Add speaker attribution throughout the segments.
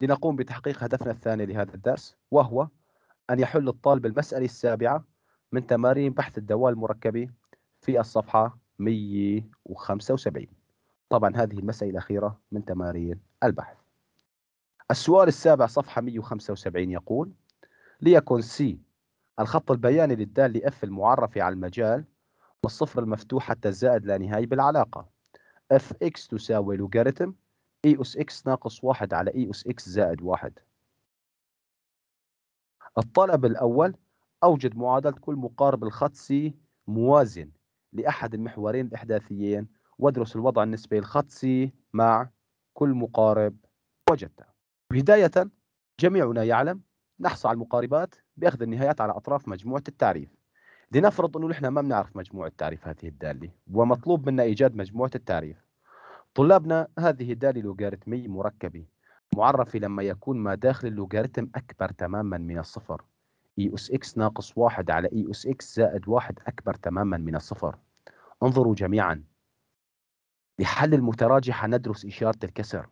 Speaker 1: لنقوم بتحقيق هدفنا الثاني لهذا الدرس وهو أن يحل الطالب المسألة السابعة من تمارين بحث الدوال المركبي في الصفحة 175 طبعا هذه المسألة الأخيرة من تمارين البحث السؤال السابع صفحة 175 يقول ليكن سي الخط البياني للدال لإف المعرف على المجال والصفر المفتوح حتى الزائد لا نهاية بالعلاقة اف اكس تساوي لوغاريتم اي أس إكس ناقص واحد على اي أس إكس زائد واحد الطلب الأول أوجد معادلة كل مقارب الخط سي موازن لأحد المحورين الإحداثيين وادرس الوضع النسبي للخط سي مع كل مقارب وجدته بداية جميعنا يعلم نحصى على المقاربات بأخذ النهايات على أطراف مجموعة التعريف لنفرض أنه نحن ما بنعرف مجموعة التعريف هذه الدالة ومطلوب منا إيجاد مجموعة التعريف طلابنا هذه دالة لوغاريتمي مركبة معرف لما يكون ما داخل اللوغاريتم أكبر تماما من الصفر اي e اس اكس ناقص واحد على اي e اس اكس زائد واحد أكبر تماما من الصفر انظروا جميعا لحل المتراجحة ندرس إشارة الكسر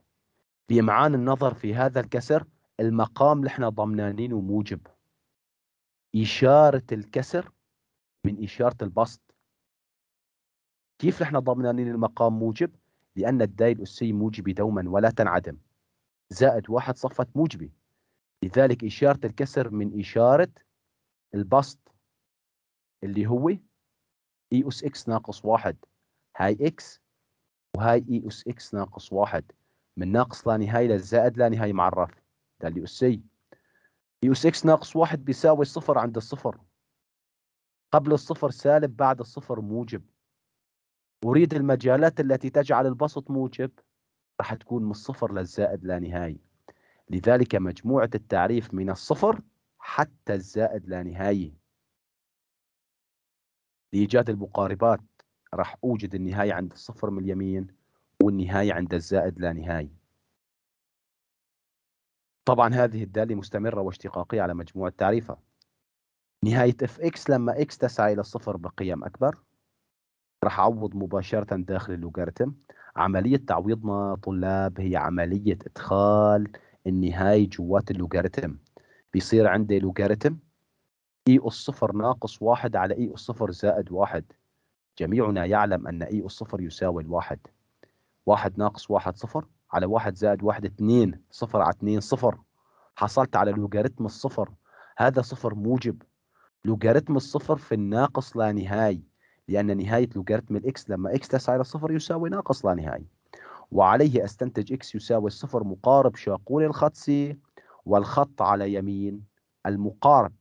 Speaker 1: بإمعان النظر في هذا الكسر المقام اللي احنا ضمنانينه موجب إشارة الكسر من إشارة البسط كيف نحن ضمنانين المقام موجب لأن الداي الأسي موجبي دوما ولا تنعدم زائد واحد صفة موجبي لذلك إشارة الكسر من إشارة البسط اللي هو إي e أس إكس ناقص واحد هاي إكس وهاي إي e أس إكس ناقص واحد من ناقص لا نهاية للزائد لا نهاية معرف ده أسي إي أس إكس ناقص واحد بيساوي صفر عند الصفر قبل الصفر سالب بعد الصفر موجب أريد المجالات التي تجعل البسط موجب راح تكون من الصفر للزائد لا نهاية لذلك مجموعة التعريف من الصفر حتى الزائد لا نهاية لإيجاد المقاربات راح أوجد النهاية عند الصفر من اليمين والنهاية عند الزائد لا نهاية طبعا هذه الدالة مستمرة واشتقاقية على مجموعة تعريفها نهاية f x لما x تسعى إلى الصفر بقيم أكبر راح اعوض مباشره داخل اللوغاريتم عمليه تعويضنا طلاب هي عمليه ادخال النهاية جوات اللوغاريتم بيصير عندي لوغاريتم اي e الصفر صفر ناقص واحد على اي e الصفر صفر زائد واحد جميعنا يعلم ان اي e الصفر صفر يساوي الواحد واحد ناقص واحد صفر على واحد زائد واحد اثنين صفر على اثنين صفر حصلت على لوغاريتم الصفر هذا صفر موجب لوغاريتم الصفر في الناقص لا نهاية لأن نهاية لوغاريتم الإكس لما إكس تسعى إلى الصفر يساوي ناقص لا نهائي وعليه أستنتج إكس يساوي الصفر مقارب شاقول الخط سي والخط على يمين المقارب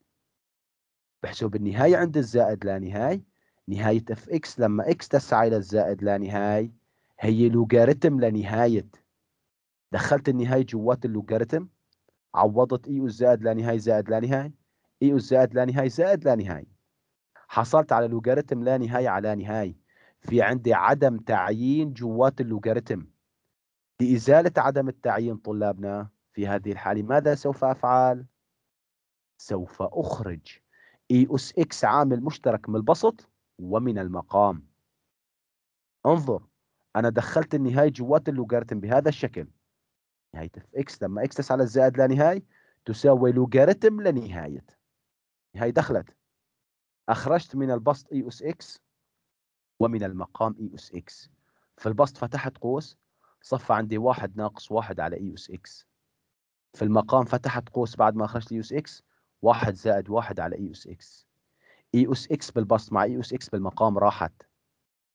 Speaker 1: بحسب النهاية عند الزائد لا نهائي نهاية اف اكس لما اكس تسعى إلى الزائد لا نهائي هي لوغاريتم لنهاية دخلت النهاية جوات اللوغاريتم عوضت اي e الزائد لا نهائي زائد لا نهائي اي e الزائد لا نهائي زائد لا نهائي حصلت على لوغاريتم لا نهاية على نهاية في عندي عدم تعيين جوات اللوغاريتم لإزالة عدم التعيين طلابنا في هذه الحالة ماذا سوف أفعل؟ سوف أخرج إي e أس إكس عامل مشترك من البسط ومن المقام انظر أنا دخلت النهاية جوات اللوغاريتم بهذا الشكل نهاية اف إكس لما إكس تسعى على الزائد لا نهاية تساوي لوغاريتم لنهاية هاي دخلت أخرجت من البسط إي أس إكس ومن المقام إي أس إكس في البسط فتحت قوس صفى عندي واحد ناقص واحد على إي أس إكس في المقام فتحت قوس بعد ما أخرجت إي أس إكس واحد زائد واحد على إي أس إكس إي أس إكس بالبسط مع إي أس إكس بالمقام راحت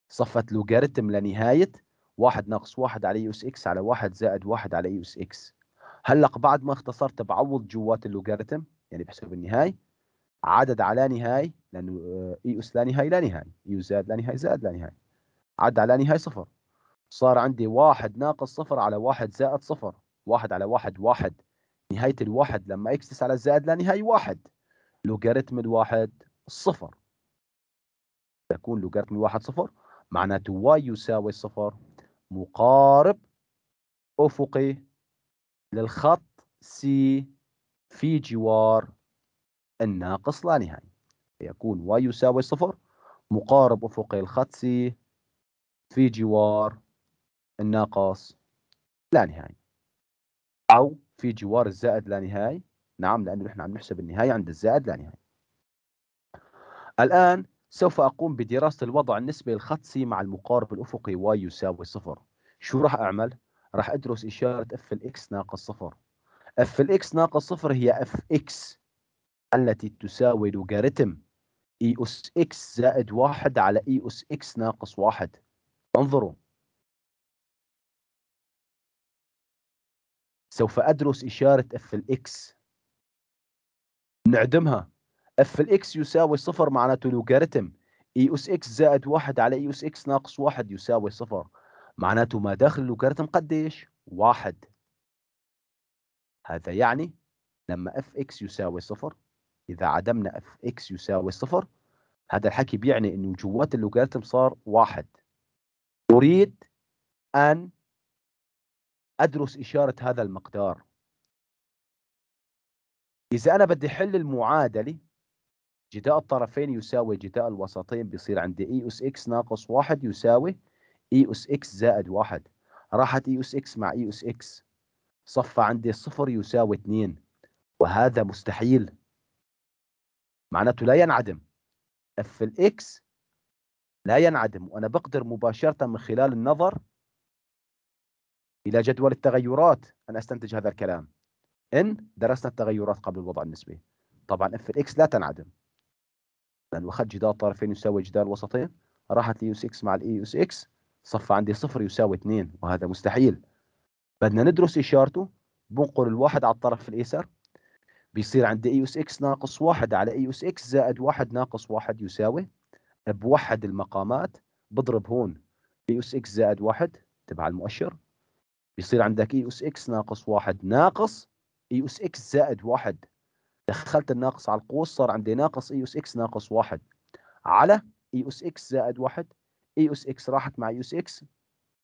Speaker 1: صفت لوغاريتم لنهاية واحد ناقص واحد على إي أس إكس على واحد زائد واحد على إي أس إكس هلق بعد ما اختصرت بعوض جوات اللوغاريتم يعني بحسب النهاية عدد على نهاية لأنه إي آه، أس e لا نهاية لا نهاية إي e زائد لا نهاية زائد لا نهاية عدد على نهاية صفر صار عندي واحد ناقص صفر على واحد زائد صفر واحد على واحد واحد نهاية الواحد لما إكس تسعة على الزائد لا نهاية واحد لوغاريتم الواحد صفر تكون لوغاريتم الواحد صفر معناته واي يساوي صفر مقارب أفقي للخط سي في جوار الناقص لا نهائي فيكون واي يساوي صفر مقارب أفقي الخط سي في جوار الناقص لا نهائي أو في جوار الزائد لا نهائي نعم لأنه نحن عم نحسب النهاية عند الزائد لا نهائي الآن سوف أقوم بدراسة الوضع النسبي للخط سي مع المقارب الأفقي واي يساوي صفر شو راح أعمل؟ راح أدرس إشارة اف الإكس ناقص صفر اف الإكس ناقص صفر هي اف إكس التي تساوي لوغاريتم اي اس اكس زائد واحد على اي اس اكس ناقص واحد انظروا سوف أدرس إشارة اف الإكس نعدمها اف الإكس يساوي صفر معناته لوغاريتم اي اس اكس زائد واحد على اي اس اكس ناقص واحد يساوي صفر معناته ما داخل اللوغاريتم قديش؟ واحد هذا يعني لما اف اكس يساوي صفر إذا عدمنا اف اكس يساوي صفر هذا الحكي بيعني إنه جوات اللوغاريتم صار واحد أريد أن أدرس إشارة هذا المقدار إذا أنا بدي حل المعادلة جداء الطرفين يساوي جداء الوسطين بيصير عندي إي e أس إكس ناقص واحد يساوي إي e أس إكس زائد واحد راحت إي e أس إكس مع إي أس إكس صفى عندي صفر يساوي اثنين وهذا مستحيل معناته لا ينعدم اف الاكس لا ينعدم وانا بقدر مباشره من خلال النظر الى جدول التغيرات ان استنتج هذا الكلام ان درسنا التغيرات قبل الوضع النسبي طبعا اف الاكس لا تنعدم لانه اخذت جدار طرفين يساوي جدار وسطين راحت لي اس اكس مع الاي اس e اكس صفى عندي صفر يساوي اثنين وهذا مستحيل بدنا ندرس اشارته بنقل الواحد على الطرف الايسر بيصير عندي اي اس اكس ناقص واحد على اي اس اكس زائد واحد ناقص واحد يساوي بوحد المقامات بضرب هون اي اس اكس زائد واحد تبع المؤشر بيصير عندك اي اس اكس ناقص واحد ناقص اي اس اكس زائد واحد دخلت الناقص على القوس صار عندي ناقص اي اس اكس ناقص واحد على اي اس اكس زائد واحد اي اس اكس راحت مع اي اس اكس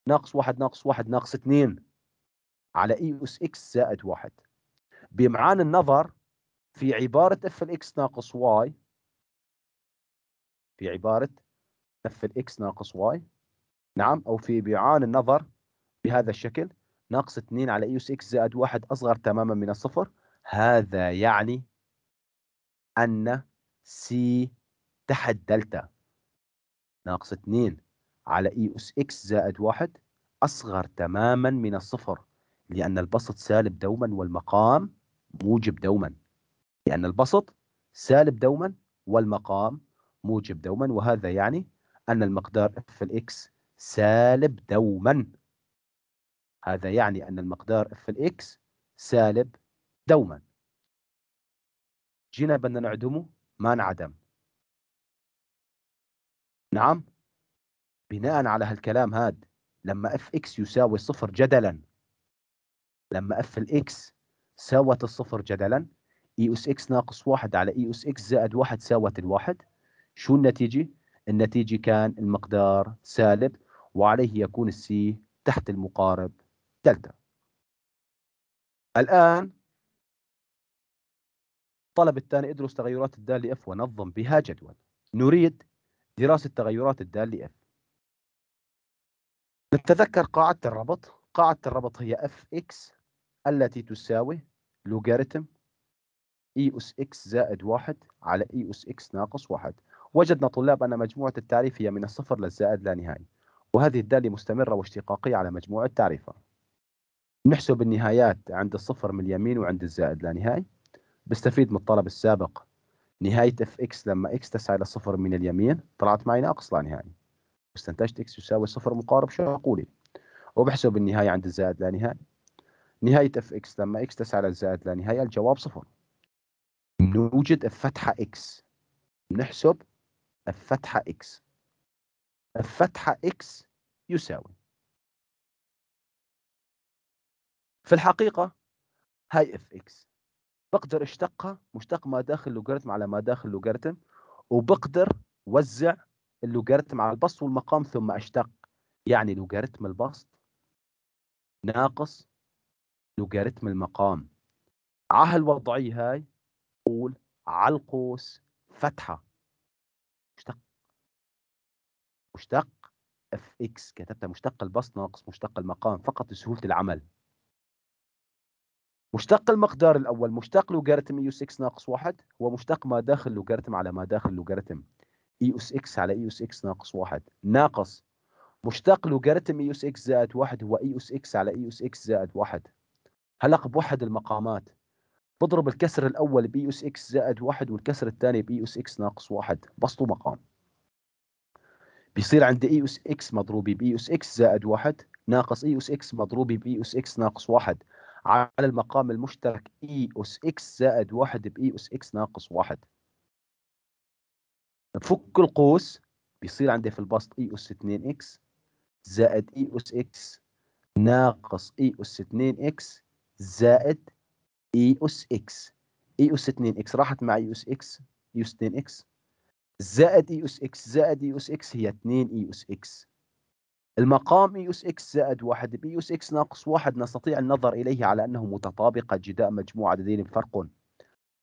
Speaker 1: ناقص واحد ناقص واحد ناقص اثنين على اي اس اكس زائد واحد بمعان النظر في عبارة f الاكس ناقص y في عبارة f الاكس ناقص y نعم أو في بإمعان النظر بهذا الشكل ناقص 2 على إيوس اس اكس زائد 1 أصغر تماما من الصفر هذا يعني أن C تحت دلتا ناقص 2 على إيوس اس اكس زائد 1 أصغر تماما من الصفر لأن البسط سالب دوما والمقام موجب دوما لأن البسط سالب دوما والمقام موجب دوما وهذا يعني أن المقدار اف الإكس سالب دوما هذا يعني أن المقدار اف الإكس سالب دوما جينا بدنا نعدمه ما انعدم نعم بناء على هالكلام هاد لما اف اكس يساوي صفر جدلا لما اف الاكس ساوت الصفر جدلا اي اس اكس ناقص واحد على اي اس اكس زائد واحد ساوت الواحد شو النتيجة؟ النتيجة كان المقدار سالب وعليه يكون السي تحت المقارب دلتا الآن الطلب الثاني ادرس تغيرات الدالة اف ونظم بها جدول نريد دراسة تغيرات الدالة اف نتذكر قاعدة الربط قاعدة الربط هي اف اكس التي تساوي لوغاريتم اي e أس إكس زائد واحد على اي e أس إكس ناقص واحد وجدنا طلاب أن مجموعة التعريف هي من الصفر للزائد لا نهائي وهذه الدالة مستمرة واشتقاقية على مجموعة تعريفها نحسب النهايات عند الصفر من اليمين وعند الزائد لا نهائي بستفيد من الطلب السابق نهاية اف اكس لما اكس تسعى إلى الصفر من اليمين طلعت معي ناقص لا نهائي استنتجت اكس يساوي صفر مقارب شو اقولي وبحسب النهاية عند الزائد لا نهائي نهاية اف اكس لما اكس تسعى للزائد لا نهاية الجواب صفر نوجد الفتحة اكس نحسب الفتحة اكس الفتحة اكس يساوي في الحقيقة هاي اف اكس بقدر اشتقها مشتق ما داخل لوغاريتم على ما داخل لوغاريتم وبقدر وزع اللوغاريتم على البسط والمقام ثم اشتق يعني لوغاريتم البسط ناقص لوغاريتم المقام على هالوضعية هاي قول على القوس فتحة مشتق مشتق اف اكس كتبتها مشتق البسط ناقص مشتق المقام فقط لسهولة العمل مشتق المقدار الأول مشتق لوغاريتم اي e اس اكس ناقص واحد هو مشتق ما داخل لوغاريتم على ما داخل لوغاريتم اي e اس اكس على اي اس اكس ناقص واحد ناقص مشتق لوغاريتم اي e اس اكس زائد واحد هو اي اس اكس على اي اس اكس زائد واحد هلق بوحد المقامات بضرب الكسر الاول بي اس اكس زائد واحد والكسر الثاني بي اس اكس ناقص واحد بسطوا مقام بيصير عندي اي اس اكس مضروب بي اس اكس زائد واحد ناقص اي اس اكس مضروب بي اس اكس ناقص واحد على المقام المشترك اي اس اكس زائد واحد باي اس اكس ناقص واحد بفك القوس بيصير عندي في البسط اي اس 2 اكس زائد اي اس اكس ناقص اي اس 2 اكس زائد اي اس اكس اي اس 2 اكس راحت مع اي اس اكس اي اس 2 اكس زائد اي اس اكس زائد اي اس اكس هي 2 اي اس اكس المقام اي اس اكس زائد 1 باي اس اكس ناقص 1 نستطيع النظر اليه على انه متطابقه جداء مجموع عددين فرق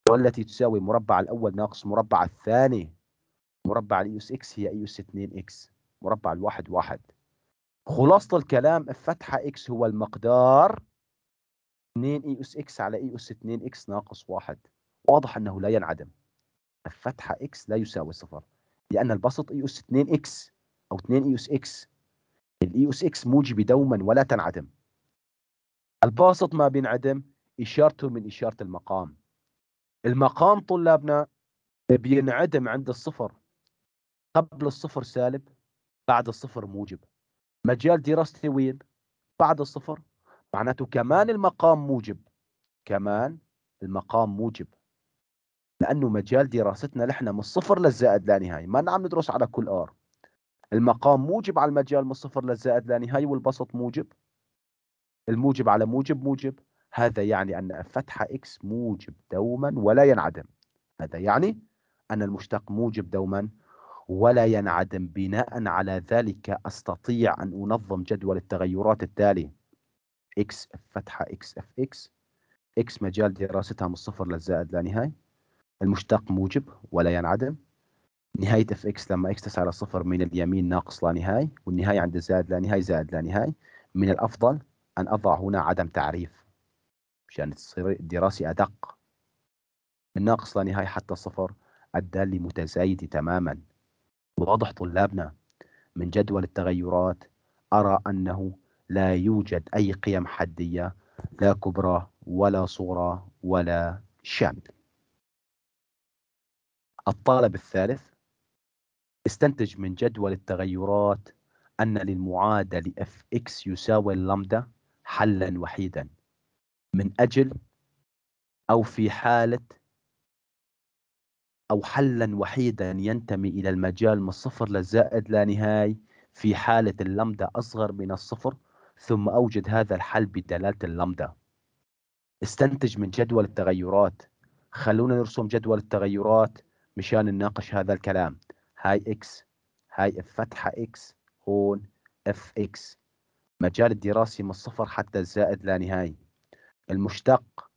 Speaker 1: والتي تساوي مربع الاول ناقص مربع الثاني مربع الاي اس اكس هي اي اس 2 اكس مربع الواحد واحد خلاصة الكلام الفتحة اكس هو المقدار 2 اي اس اكس على اي اس 2 اكس ناقص 1 واضح انه لا ينعدم الفتحه اكس لا يساوي صفر لان البسط اي اس 2 اكس او 2 اي اس اكس الاي اس اكس موجب دوما ولا تنعدم الباسط ما بينعدم اشارته من اشاره المقام المقام طلابنا بينعدم عند الصفر قبل الصفر سالب بعد الصفر موجب مجال دراستي وين بعد الصفر معناته كمان المقام موجب كمان المقام موجب لأنه مجال دراستنا نحن من الصفر للزائد لا نهاية ما عم ندرس على كل آر المقام موجب على المجال من الصفر للزائد لا نهاية والبسط موجب الموجب على موجب موجب هذا يعني أن فتحة إكس موجب دوما ولا ينعدم هذا يعني أن المشتق موجب دوما ولا ينعدم بناء على ذلك أستطيع أن أنظم جدول التغيرات التالي اكس اف فتحه اكس اف اكس اكس مجال دراستها من الصفر للزائد لا نهاية المشتق موجب ولا ينعدم نهاية اف اكس لما اكس تسعى للصفر من اليمين ناقص لا نهاية والنهاية عند الزائد لا نهاية زائد لا نهاية من الأفضل أن أضع هنا عدم تعريف مشان تصير الدراسة أدق من ناقص لا نهاية حتى الصفر الدالة متزايدة تماما واضح طلابنا من جدول التغيرات أرى أنه لا يوجد أي قيم حدية لا كبرى ولا صغرى ولا شامل الطالب الثالث استنتج من جدول التغيرات أن للمعادلة fx يساوي اللمدا حلا وحيدا من أجل أو في حالة أو حلا وحيدا ينتمي إلى المجال من الصفر للزائد لا نهاية في حالة اللمدا أصغر من الصفر ثم أوجد هذا الحل بدلالة اللامدا استنتج من جدول التغيرات خلونا نرسم جدول التغيرات مشان نناقش هذا الكلام هاي اكس هاي اف فتحة اكس هون اف اكس مجال الدراسي من الصفر حتى الزائد لا نهاية المشتق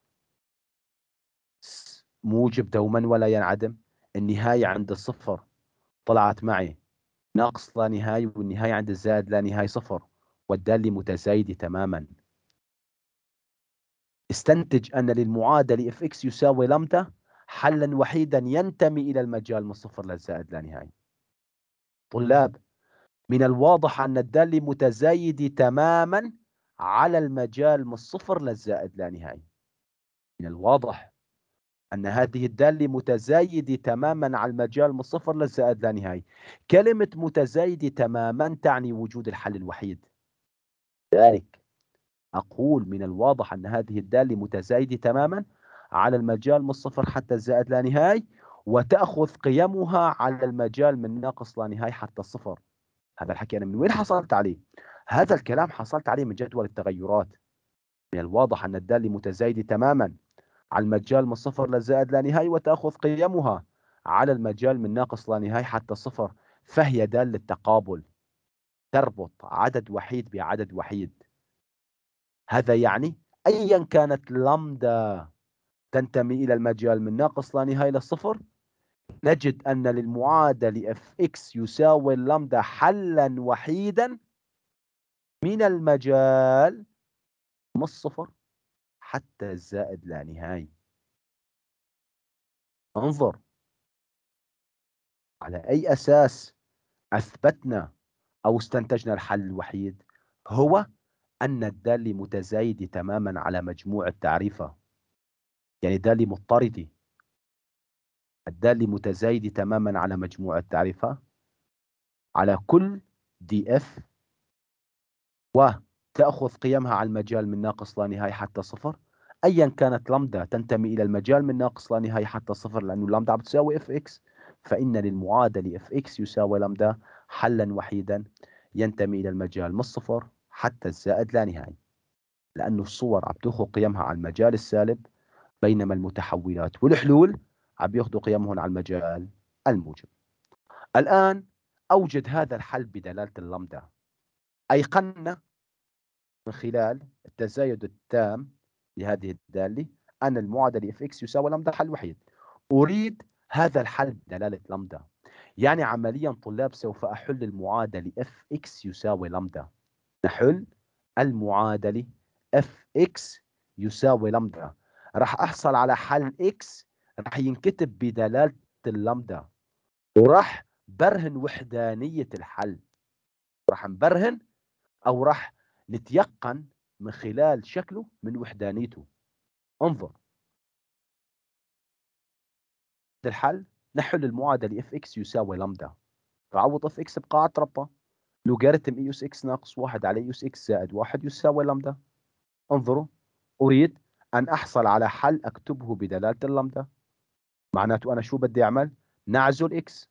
Speaker 1: موجب دوما ولا ينعدم النهاية عند الصفر طلعت معي ناقص لا نهاية والنهاية عند الزائد لا نهاية صفر والدال متزايد تماما استنتج أن للمعادلة اف اكس يساوي لمدا حلا وحيدا ينتمي إلى المجال من صفر للزائد لا نهائي طلاب من الواضح أن الدالة متزايدة تماما على المجال من الصفر للزائد لا نهائي من الواضح أن هذه الدالة متزايدة تماما على المجال من الصفر للزائد لا نهائي كلمة متزايدة تماما تعني وجود الحل الوحيد ذلك أقول من الواضح أن هذه الدالة متزايدة تماما على المجال من الصفر حتى الزائد لا نهاية وتأخذ قيمها على المجال من ناقص لا نهاية حتى الصفر هذا الحكي أنا من وين حصلت عليه؟ هذا الكلام حصلت عليه من جدول التغيرات من الواضح أن الدالة متزايدة تماما على المجال من الصفر للزائد لا نهاية وتأخذ قيمها على المجال من ناقص لا نهاية حتى الصفر فهي دالة تقابل تربط عدد وحيد بعدد وحيد هذا يعني ايا كانت لامدا تنتمي الى المجال من ناقص لا نهايه الى الصفر نجد ان للمعادله اف اكس يساوي اللامدا حلا وحيدا من المجال من الصفر حتى الزائد لا نهايه انظر على اي اساس اثبتنا أو استنتجنا الحل الوحيد هو أن الدالة متزايدة تماما على مجموع التعريفة يعني دالة مضطردة الدالة متزايدة تماما على مجموع التعريفة على كل دي اف وتأخذ قيمها على المجال من ناقص لا نهاية حتى صفر ايا كانت لامدا تنتمي الى المجال من ناقص لا نهايه حتى صفر لانه لامدا بتساوي اف اكس فإن للمعادلة اف اكس يساوي لامدا حلا وحيدا ينتمي إلى المجال من الصفر حتى الزائد لا نهائي لأنه الصور عم تأخذ قيمها على المجال السالب بينما المتحولات والحلول عم ياخذوا قيمهم على المجال الموجب الآن أوجد هذا الحل بدلالة اللامدا أيقنا من خلال التزايد التام لهذه الدالة أن المعادلة اف اكس يساوي لامدا حل وحيد أريد هذا الحل دلالة لمدا يعني عمليا طلاب سوف أحل المعادلة اف x يساوي لمدا نحل المعادلة اف x يساوي لمدا راح أحصل على حل x راح ينكتب بدلالة اللمدا وراح برهن وحدانية الحل راح نبرهن أو راح نتيقن من خلال شكله من وحدانيته انظر الحل نحل المعادله اف اكس يساوي لامدا فعوض اف اكس بقاعه ربطة لوغاريتم اي اس اكس ناقص واحد على اي e اس اكس زائد واحد يساوي لامدا انظروا اريد ان احصل على حل اكتبه بدلاله اللامدا معناته انا شو بدي اعمل نعزل اكس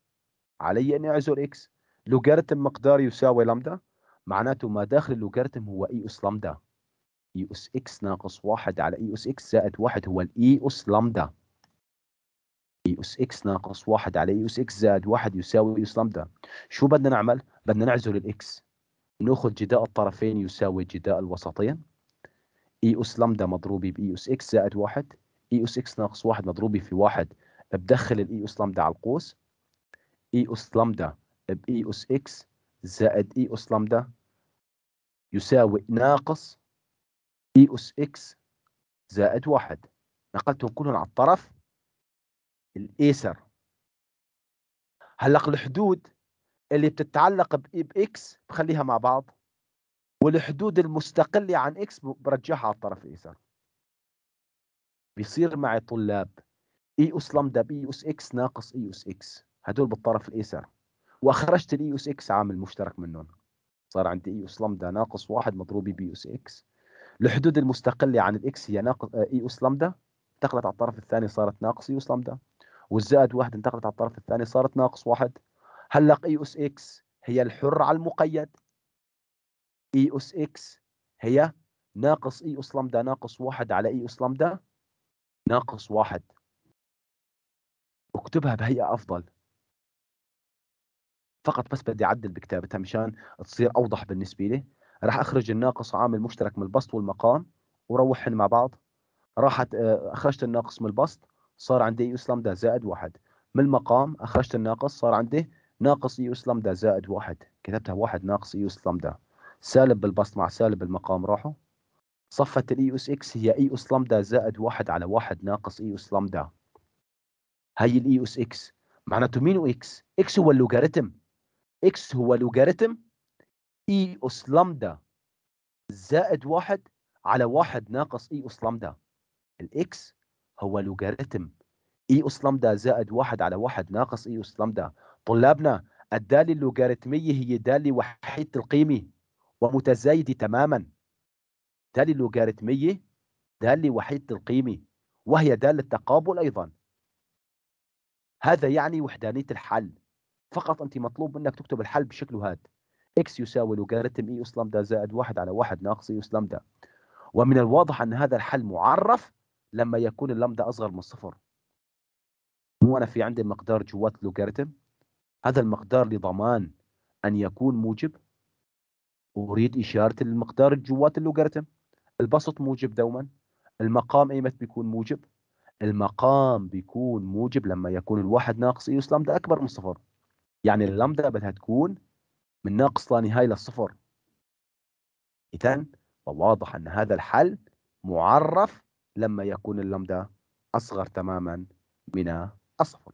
Speaker 1: علي اني اعزل اكس لوغاريتم مقدار يساوي لامدا معناته ما داخل اللوغاريتم هو اي اس لامدا اي اس اكس ناقص واحد على اي e اس اكس زائد واحد هو الاي اس لامدا اس اكس ناقص واحد على اس اكس زائد واحد يساوي اس لامدا شو بدنا نعمل؟ بدنا نعزل الاكس ناخذ جداء الطرفين يساوي جداء الوسطين اي اس لامدا مضروبة باي اس اكس زائد واحد اي اس اكس ناقص واحد مضروبة في واحد بدخل الاي اس لامدا على القوس اي اس لامدا باي اس اكس زائد اي اس لامدا يساوي ناقص اي اس اكس زائد واحد نقلتهم كلهم على الطرف الايثر هلق الحدود اللي بتتعلق باكس بخليها مع بعض والحدود المستقله عن اكس برجعها على الطرف الايسر بيصير معي طلاب اي اس لمدا بي اس اكس ناقص اي اس اكس هدول بالطرف الايسر واخرجت الاي اس اكس عامل مشترك منهم صار عندي اي اس لمدا ناقص واحد مضروب بي اس اكس الحدود المستقله عن الاكس هي ناقص آه، اي اس لمدا انتقلت على الطرف الثاني صارت ناقص اي اس لمدا والزائد واحد انتقلت على الطرف الثاني صارت ناقص واحد هلا اي اس اكس هي الحر على المقيد اي اس اكس هي ناقص اي اس لامدا ناقص واحد على اي اس لامدا ناقص واحد اكتبها بهيئة افضل فقط بس بدي اعدل بكتابتها مشان تصير اوضح بالنسبة لي راح اخرج الناقص عامل مشترك من البسط والمقام وروحهن مع بعض راحت اخرجت آه، الناقص من البسط صار عندي اي اس لامدا زائد واحد من المقام اخرجت الناقص صار عندي ناقص اي اس لامدا زائد واحد كتبتها واحد ناقص اي اس لامدا سالب بالبسط مع سالب المقام راحوا صفت الاي اس اكس هي اي اس لامدا زائد واحد على واحد ناقص اي اس لامدا هي الاي اس اكس معناته مين اكس؟ اكس هو اللوغاريتم اكس هو لوغاريتم اي اس لامدا زائد واحد على واحد ناقص اي اس لامدا الاكس هو لوغاريتم اي e اس لامدا زائد واحد على واحد ناقص اي e اس لامدا طلابنا الدالة اللوغاريتمية هي دالة وحيدة القيمة ومتزايدة تماما دالة اللوغاريتمية دالة وحيدة القيمة وهي دالة تقابل أيضا هذا يعني وحدانية الحل فقط أنت مطلوب منك تكتب الحل بشكل هذا x يساوي لوغاريتم اي e اس لامدا زائد واحد على واحد ناقص اي اس لامدا ومن الواضح أن هذا الحل معرف لما يكون اللامدا اصغر من صفر مو انا في عندي مقدار جوات لوغاريتم هذا المقدار لضمان ان يكون موجب اريد اشاره المقدار جوات اللوغاريتم البسط موجب دوما المقام ايمت بيكون موجب المقام بيكون موجب لما يكون الواحد ناقص اي لامدا اكبر من صفر يعني اللامدا بدها تكون من ناقص لا نهايه للصفر اذا فواضح ان هذا الحل معرف لما يكون اللمدا أصغر تماما من الصفر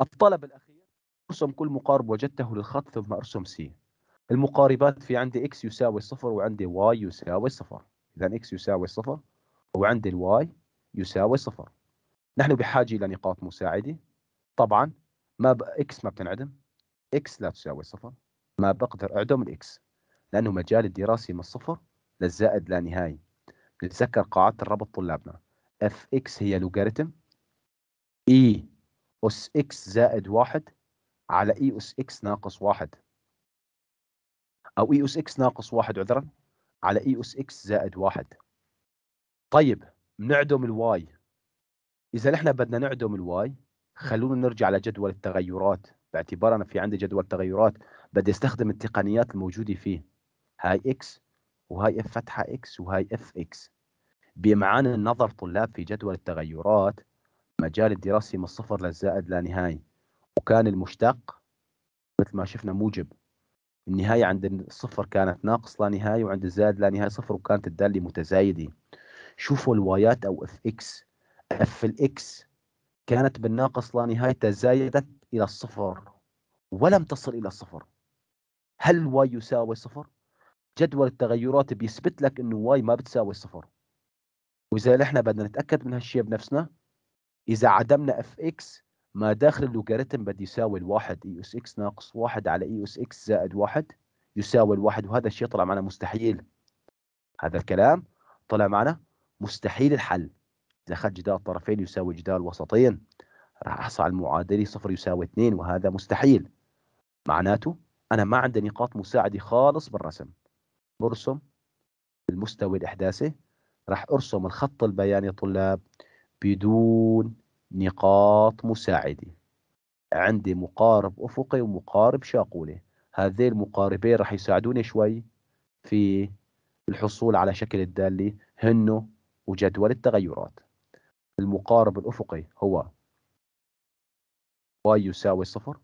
Speaker 1: الطلب الأخير أرسم كل مقارب وجدته للخط ثم أرسم سي المقاربات في عندي x يساوي صفر وعندي y يساوي صفر إذا x يساوي صفر وعندي الواي يساوي صفر نحن بحاجة إلى نقاط مساعدة طبعا ما ب... x ما بتنعدم x لا تساوي صفر ما بقدر أعدم الإكس لأنه مجال الدراسي من الصفر للزائد لا نهائي نتذكر قاعدة الربط طلابنا اف اكس هي لوغاريتم اي e اس اكس زائد واحد على اي e اس اكس ناقص واحد او اي e اس اكس ناقص واحد عذرا على اي اس اكس زائد واحد طيب نعدم الواي اذا نحن بدنا نعدم الواي خلونا نرجع لجدول التغيرات باعتبار انا في عندي جدول تغيرات بدي استخدم التقنيات الموجوده فيه هاي اكس وهاي اف فتحه اكس وهاي اف اكس بمعاني النظر طلاب في جدول التغيرات مجال الدراسي من الصفر للزائد لا نهائي وكان المشتق مثل ما شفنا موجب النهاية عند الصفر كانت ناقص لا نهاية وعند الزائد لا نهاية صفر وكانت الدالة متزايدة شوفوا الوايات أو اف اكس اف الاكس كانت بالناقص لا نهاية تزايدت إلى الصفر ولم تصل إلى الصفر هل واي يساوي صفر؟ جدول التغيرات بيثبت لك انه واي ما بتساوي صفر واذا نحن احنا بدنا نتاكد من هالشيء بنفسنا اذا عدمنا اف اكس ما داخل اللوغاريتم بده يساوي الواحد اي اس اكس ناقص واحد على اي اس اكس زائد واحد يساوي الواحد وهذا الشيء طلع معنا مستحيل هذا الكلام طلع معنا مستحيل الحل اذا اخذت جدال طرفين يساوي جدال وسطين راح احصل على المعادله صفر يساوي اثنين وهذا مستحيل معناته انا ما عندي نقاط مساعده خالص بالرسم برسم المستوى الاحداثي راح أرسم الخط البياني طلاب بدون نقاط مساعدة عندي مقارب أفقي ومقارب شاقولي هذين المقاربين راح يساعدوني شوي في الحصول على شكل الدالة هنه وجدول التغيرات المقارب الأفقي هو y يساوي صفر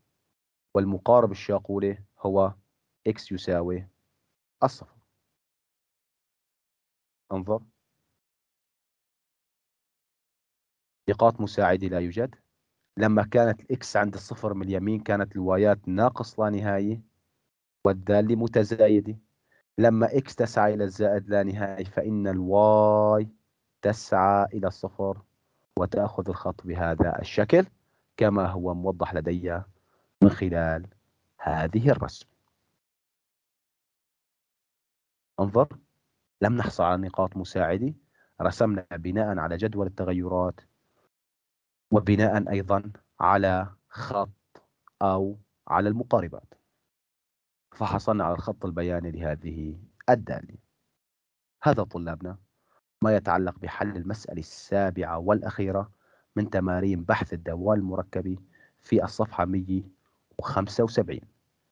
Speaker 1: والمقارب الشاقولي هو x يساوي الصفر انظر نقاط مساعدة لا يوجد لما كانت الإكس عند الصفر من اليمين كانت الوايات ناقص لا نهاية والدالة متزايدة لما إكس تسعى إلى الزائد لا نهائي فإن الواي تسعى إلى الصفر وتأخذ الخط بهذا الشكل كما هو موضح لدي من خلال هذه الرسم انظر لم نحصل على نقاط مساعدة رسمنا بناء على جدول التغيرات وبناء أيضا على خط أو على المقاربات فحصلنا على الخط البياني لهذه الدالة هذا طلابنا ما يتعلق بحل المسألة السابعة والأخيرة من تمارين بحث الدوال المركبة في الصفحة 175